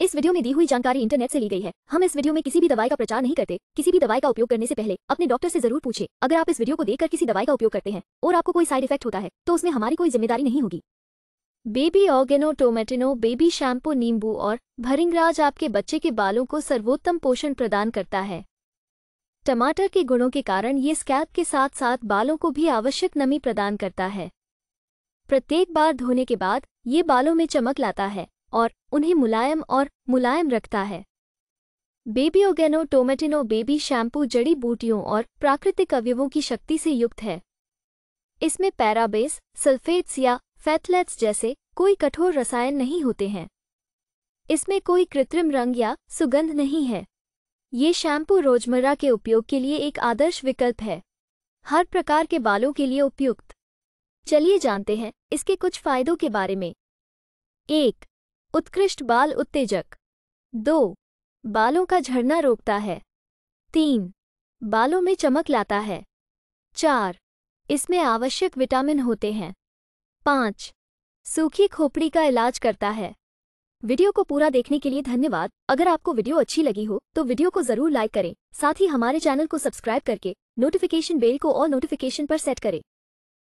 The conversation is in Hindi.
इस वीडियो में दी हुई जानकारी इंटरनेट से ली गई है हम इस वीडियो में किसी भी दवाई का प्रचार नहीं करते किसी भी दवाई का उपयोग करने से पहले अपने डॉक्टर से जरूर पूछे अगर आप इस वीडियो को देखकर किसी दवाई का उपयोग करते हैं और आपको कोई साइड इफेक्ट होता है तो उसमें हमारी कोई जिम्मेदारी नहीं होगी बेबी ऑर्गेनो टोमेटिनो बेबी शैम्पू नींबू और भरिंगराज आपके बच्चे के बालों को सर्वोत्तम पोषण प्रदान करता है टमाटर के गुणों के कारण ये स्कैप के साथ साथ बालों को भी आवश्यक नमी प्रदान करता है प्रत्येक बार धोने के बाद ये बालों में चमक लाता है और उन्हें मुलायम और मुलायम रखता है बेबी ओगेनो टोमेटिनो बेबी शैम्पू जड़ी बूटियों और प्राकृतिक अवयवों की शक्ति से युक्त है इसमें पैराबेस सल्फेट्स या फैथलेट्स जैसे कोई कठोर रसायन नहीं होते हैं इसमें कोई कृत्रिम रंग या सुगंध नहीं है ये शैम्पू रोजमर्रा के उपयोग के लिए एक आदर्श विकल्प है हर प्रकार के बालों के लिए उपयुक्त चलिए जानते हैं इसके कुछ फायदों के बारे में एक उत्कृष्ट बाल उत्तेजक दो बालों का झड़ना रोकता है तीन बालों में चमक लाता है चार इसमें आवश्यक विटामिन होते हैं पाँच सूखी खोपड़ी का इलाज करता है वीडियो को पूरा देखने के लिए धन्यवाद अगर आपको वीडियो अच्छी लगी हो तो वीडियो को जरूर लाइक करें साथ ही हमारे चैनल को सब्सक्राइब करके नोटिफिकेशन बेल को और नोटिफिकेशन पर सेट करें